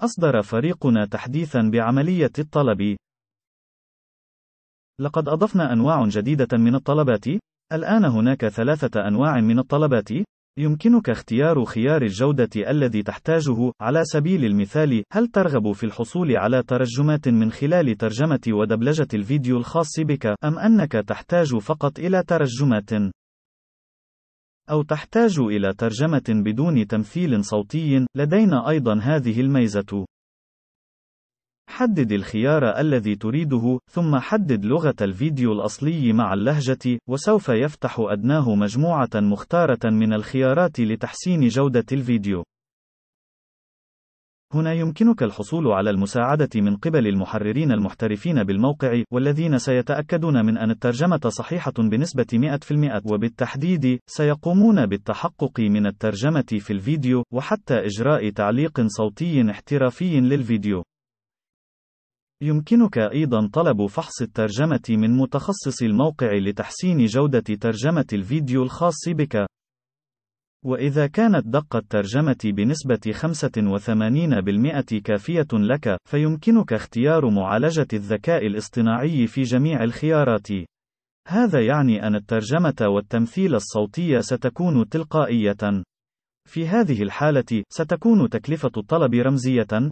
أصدر فريقنا تحديثا بعملية الطلب. لقد أضفنا أنواع جديدة من الطلبات. الآن هناك ثلاثة أنواع من الطلبات. يمكنك اختيار خيار الجودة الذي تحتاجه، على سبيل المثال، هل ترغب في الحصول على ترجمات من خلال ترجمة ودبلجة الفيديو الخاص بك، أم أنك تحتاج فقط إلى ترجمات؟ أو تحتاج إلى ترجمة بدون تمثيل صوتي، لدينا أيضًا هذه الميزة. حدد الخيار الذي تريده، ثم حدد لغة الفيديو الأصلي مع اللهجة، وسوف يفتح أدناه مجموعة مختارة من الخيارات لتحسين جودة الفيديو. هنا يمكنك الحصول على المساعدة من قبل المحررين المحترفين بالموقع والذين سيتأكدون من أن الترجمة صحيحة بنسبة 100% وبالتحديد سيقومون بالتحقق من الترجمة في الفيديو وحتى إجراء تعليق صوتي احترافي للفيديو. يمكنك أيضًا طلب فحص الترجمة من متخصص الموقع لتحسين جودة ترجمة الفيديو الخاص بك. وإذا كانت دقة الترجمة بنسبة 85% كافية لك، فيمكنك اختيار معالجة الذكاء الاصطناعي في جميع الخيارات. هذا يعني أن الترجمة والتمثيل الصوتي ستكون تلقائية. في هذه الحالة، ستكون تكلفة الطلب رمزية،